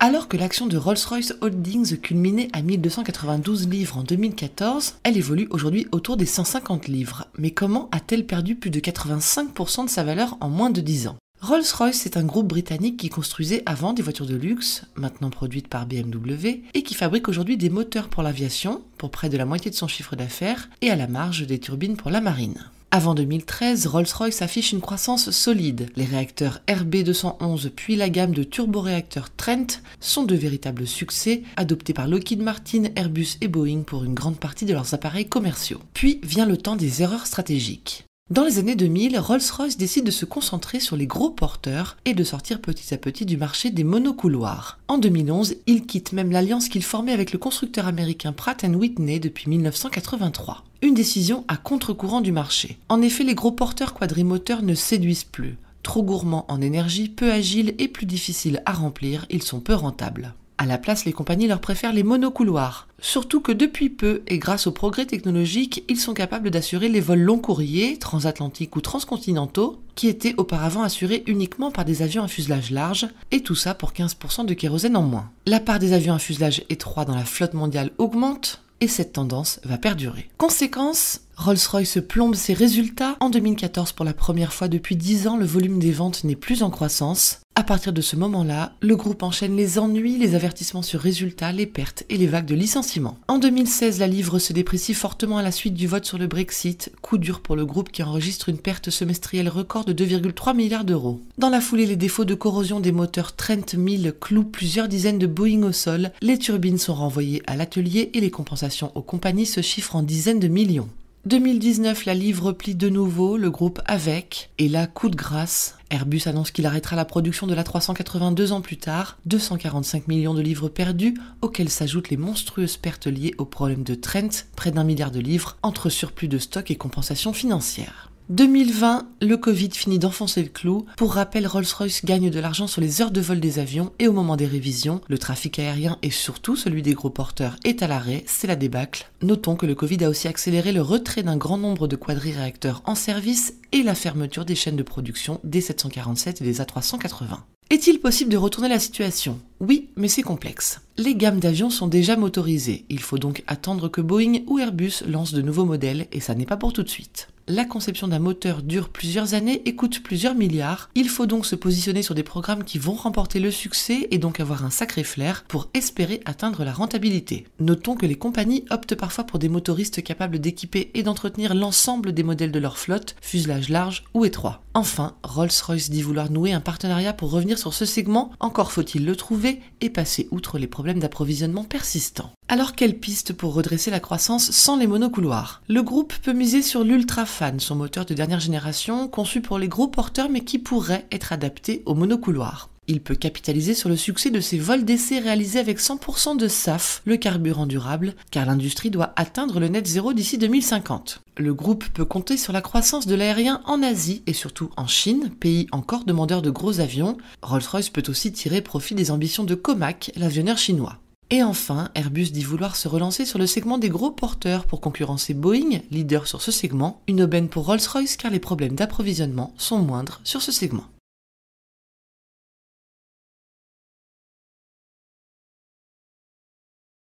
Alors que l'action de Rolls-Royce Holdings culminait à 1292 livres en 2014, elle évolue aujourd'hui autour des 150 livres. Mais comment a-t-elle perdu plus de 85% de sa valeur en moins de 10 ans Rolls-Royce est un groupe britannique qui construisait avant des voitures de luxe, maintenant produites par BMW, et qui fabrique aujourd'hui des moteurs pour l'aviation, pour près de la moitié de son chiffre d'affaires, et à la marge des turbines pour la marine. Avant 2013, Rolls-Royce affiche une croissance solide. Les réacteurs RB211 puis la gamme de turboréacteurs Trent sont de véritables succès, adoptés par Lockheed Martin, Airbus et Boeing pour une grande partie de leurs appareils commerciaux. Puis vient le temps des erreurs stratégiques. Dans les années 2000, Rolls-Royce décide de se concentrer sur les gros porteurs et de sortir petit à petit du marché des monocouloirs. En 2011, il quitte même l'alliance qu'il formait avec le constructeur américain Pratt Whitney depuis 1983. Une décision à contre-courant du marché. En effet, les gros porteurs quadrimoteurs ne séduisent plus. Trop gourmands en énergie, peu agiles et plus difficiles à remplir, ils sont peu rentables. À la place, les compagnies leur préfèrent les monocouloirs. Surtout que depuis peu, et grâce aux progrès technologiques, ils sont capables d'assurer les vols long courriers, transatlantiques ou transcontinentaux, qui étaient auparavant assurés uniquement par des avions à fuselage large, et tout ça pour 15% de kérosène en moins. La part des avions à fuselage étroit dans la flotte mondiale augmente, et cette tendance va perdurer. Conséquence, Rolls-Royce plombe ses résultats. En 2014, pour la première fois depuis 10 ans, le volume des ventes n'est plus en croissance. À partir de ce moment-là, le groupe enchaîne les ennuis, les avertissements sur résultats, les pertes et les vagues de licenciements. En 2016, la livre se déprécie fortement à la suite du vote sur le Brexit, coup dur pour le groupe qui enregistre une perte semestrielle record de 2,3 milliards d'euros. Dans la foulée, les défauts de corrosion des moteurs Trent 000 clouent plusieurs dizaines de Boeing au sol, les turbines sont renvoyées à l'atelier et les compensations aux compagnies se chiffrent en dizaines de millions. 2019, la livre replie de nouveau le groupe avec, et là, coup de grâce, Airbus annonce qu'il arrêtera la production de la 382 ans plus tard, 245 millions de livres perdus, auxquels s'ajoutent les monstrueuses pertes liées au problème de Trent, près d'un milliard de livres, entre surplus de stock et compensation financière. 2020, le Covid finit d'enfoncer le clou. Pour rappel, Rolls-Royce gagne de l'argent sur les heures de vol des avions et au moment des révisions, le trafic aérien et surtout celui des gros porteurs est à l'arrêt, c'est la débâcle. Notons que le Covid a aussi accéléré le retrait d'un grand nombre de quadriréacteurs en service et la fermeture des chaînes de production des 747 et des A380. Est-il possible de retourner la situation Oui, mais c'est complexe. Les gammes d'avions sont déjà motorisées, il faut donc attendre que Boeing ou Airbus lancent de nouveaux modèles et ça n'est pas pour tout de suite. La conception d'un moteur dure plusieurs années et coûte plusieurs milliards. Il faut donc se positionner sur des programmes qui vont remporter le succès et donc avoir un sacré flair pour espérer atteindre la rentabilité. Notons que les compagnies optent parfois pour des motoristes capables d'équiper et d'entretenir l'ensemble des modèles de leur flotte, fuselage large ou étroit. Enfin, Rolls-Royce dit vouloir nouer un partenariat pour revenir sur ce segment, encore faut-il le trouver et passer outre les problèmes d'approvisionnement persistants. Alors quelle piste pour redresser la croissance sans les monocouloirs Le groupe peut miser sur l'ultra son moteur de dernière génération, conçu pour les gros porteurs mais qui pourrait être adapté au monocouloir. Il peut capitaliser sur le succès de ses vols d'essai réalisés avec 100% de SAF, le carburant durable, car l'industrie doit atteindre le net zéro d'ici 2050. Le groupe peut compter sur la croissance de l'aérien en Asie et surtout en Chine, pays encore demandeur de gros avions. Rolls-Royce peut aussi tirer profit des ambitions de Comac, l'avionneur chinois. Et enfin, Airbus dit vouloir se relancer sur le segment des gros porteurs pour concurrencer Boeing, leader sur ce segment, une aubaine pour Rolls-Royce car les problèmes d'approvisionnement sont moindres sur ce segment.